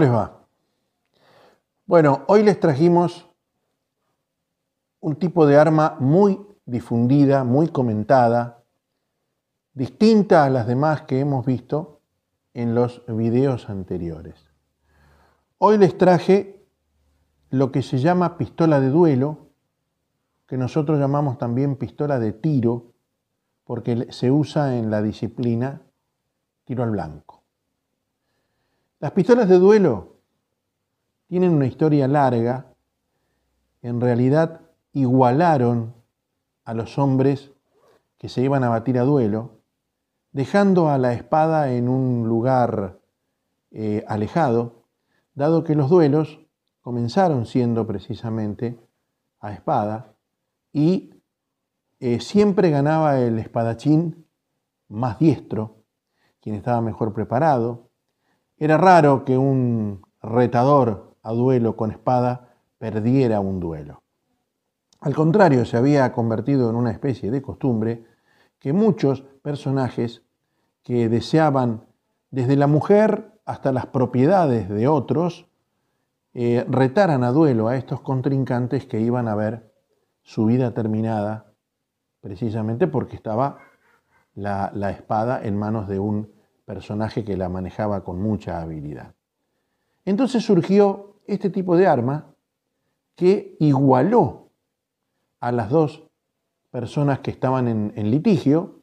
les va? Bueno, hoy les trajimos un tipo de arma muy difundida, muy comentada, distinta a las demás que hemos visto en los videos anteriores. Hoy les traje lo que se llama pistola de duelo, que nosotros llamamos también pistola de tiro, porque se usa en la disciplina tiro al blanco. Las pistolas de duelo tienen una historia larga. En realidad igualaron a los hombres que se iban a batir a duelo, dejando a la espada en un lugar eh, alejado, dado que los duelos comenzaron siendo precisamente a espada y eh, siempre ganaba el espadachín más diestro, quien estaba mejor preparado, era raro que un retador a duelo con espada perdiera un duelo. Al contrario, se había convertido en una especie de costumbre que muchos personajes que deseaban desde la mujer hasta las propiedades de otros eh, retaran a duelo a estos contrincantes que iban a ver su vida terminada precisamente porque estaba la, la espada en manos de un personaje que la manejaba con mucha habilidad. Entonces surgió este tipo de arma que igualó a las dos personas que estaban en, litigio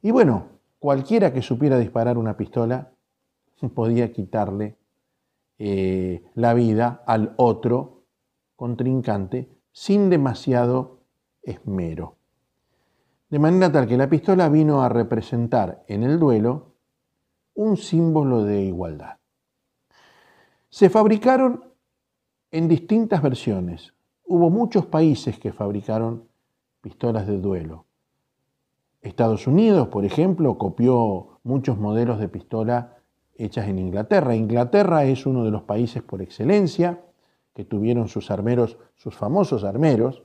y bueno, cualquiera que supiera disparar una pistola podía quitarle eh, la vida al otro contrincante sin demasiado esmero. De manera tal que la pistola vino a representar en el duelo un símbolo de igualdad. Se fabricaron en distintas versiones. Hubo muchos países que fabricaron pistolas de duelo. Estados Unidos, por ejemplo, copió muchos modelos de pistola hechas en Inglaterra. Inglaterra es uno de los países por excelencia que tuvieron sus armeros, sus famosos armeros,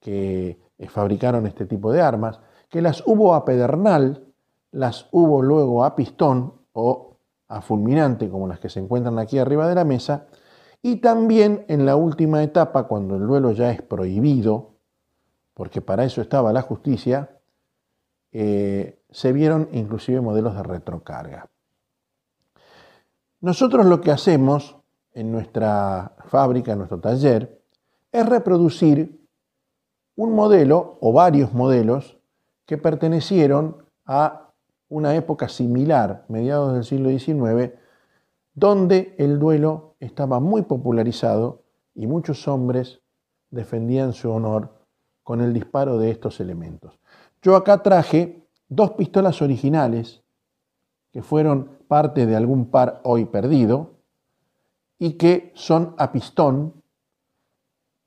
que eh, fabricaron este tipo de armas, que las hubo a Pedernal, las hubo luego a pistón o a fulminante, como las que se encuentran aquí arriba de la mesa, y también en la última etapa, cuando el duelo ya es prohibido, porque para eso estaba la justicia, eh, se vieron inclusive modelos de retrocarga. Nosotros lo que hacemos en nuestra fábrica, en nuestro taller, es reproducir un modelo o varios modelos que pertenecieron a una época similar, mediados del siglo XIX, donde el duelo estaba muy popularizado y muchos hombres defendían su honor con el disparo de estos elementos. Yo acá traje dos pistolas originales que fueron parte de algún par hoy perdido y que son a pistón,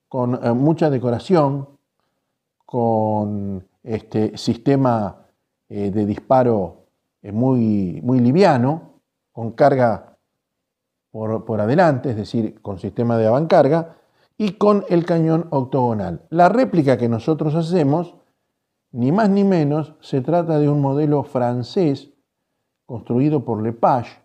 con eh, mucha decoración, con este sistema eh, de disparo muy, muy liviano, con carga por, por adelante, es decir, con sistema de avancarga, y con el cañón octogonal. La réplica que nosotros hacemos, ni más ni menos, se trata de un modelo francés construido por Lepage,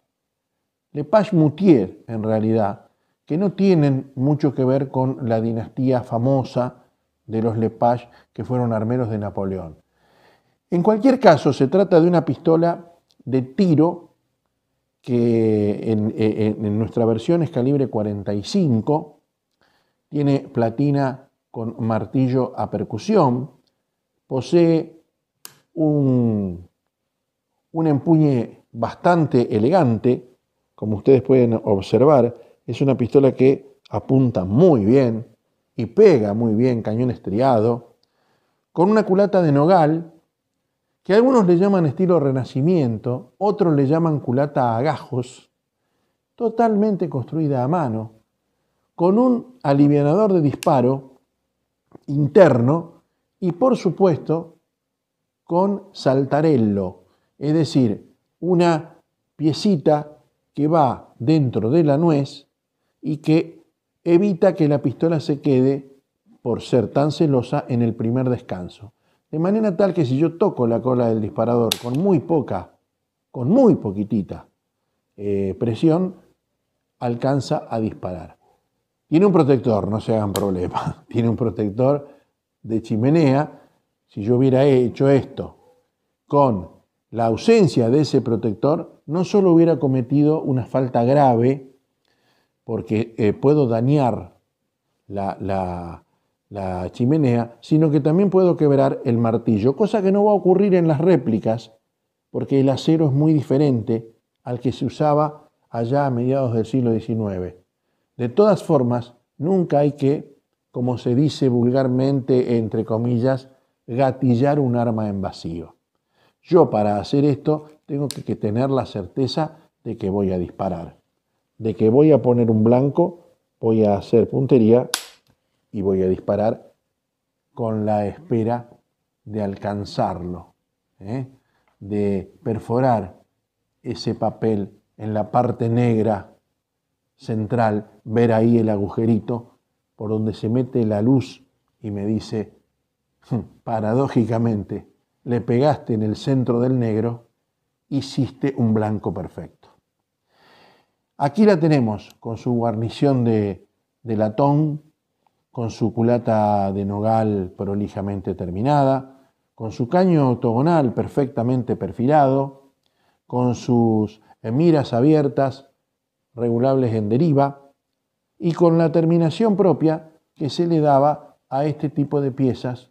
Lepage Moutier en realidad, que no tienen mucho que ver con la dinastía famosa de los Lepage que fueron armeros de Napoleón. En cualquier caso, se trata de una pistola de tiro que en, nuestra versión es calibre 45, tiene platina con martillo a percusión, posee un, un empuñe bastante elegante, como ustedes pueden observar, es una pistola que apunta muy bien y pega muy bien, cañón estriado, con una culata de nogal que algunos le llaman estilo renacimiento, otros le llaman culata a gajos, totalmente construida a mano, con un alivianador de disparo interno y por supuesto con saltarello, es decir, una piecita que va dentro de la nuez y que evita que la pistola se quede, por ser tan celosa, en el primer descanso. De manera tal que si yo toco la cola del disparador con muy poca, con muy poquitita eh, presión, alcanza a disparar. Tiene un protector, no se hagan problema. Tiene un protector de chimenea. Si yo hubiera hecho esto con la ausencia de ese protector, no solo hubiera cometido una falta grave, porque eh, puedo dañar la, la chimenea, sino que también puedo quebrar el martillo, cosa que no va a ocurrir en las réplicas, porque el acero es muy diferente al que se usaba allá a mediados del siglo XIX. De todas formas, nunca hay que, como se dice vulgarmente, entre comillas, gatillar un arma en vacío. Yo para hacer esto tengo que tener la certeza de que voy a disparar, de que voy a poner un blanco, voy a hacer puntería y voy a disparar con la espera de alcanzarlo, ¿eh? de perforar ese papel en la parte negra central, ver ahí el agujerito por donde se mete la luz y me dice, hmm, paradójicamente, le pegaste en el centro del negro, hiciste un blanco perfecto. Aquí la tenemos con su guarnición de, de latón, con su culata de nogal prolijamente terminada, con su caño octogonal perfectamente perfilado, con sus miras abiertas, regulables en deriva, y con la terminación propia que se le daba a este tipo de piezas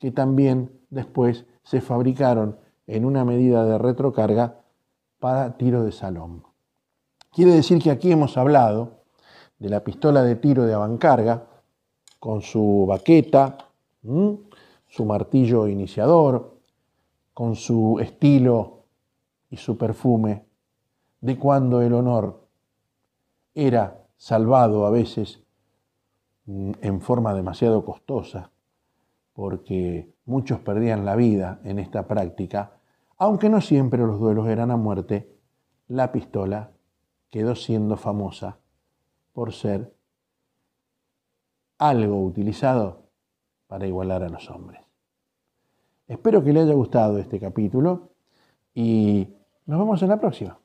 que también después se fabricaron en una medida de retrocarga para tiro de salón. Quiere decir que aquí hemos hablado de la pistola de tiro de avancarga, con su baqueta, su martillo iniciador, con su estilo y su perfume, de cuando el honor era salvado a veces en forma demasiado costosa, porque muchos perdían la vida en esta práctica, aunque no siempre los duelos eran a muerte, la pistola quedó siendo famosa por ser algo utilizado para igualar a los hombres. Espero que le haya gustado este capítulo y nos vemos en la próxima.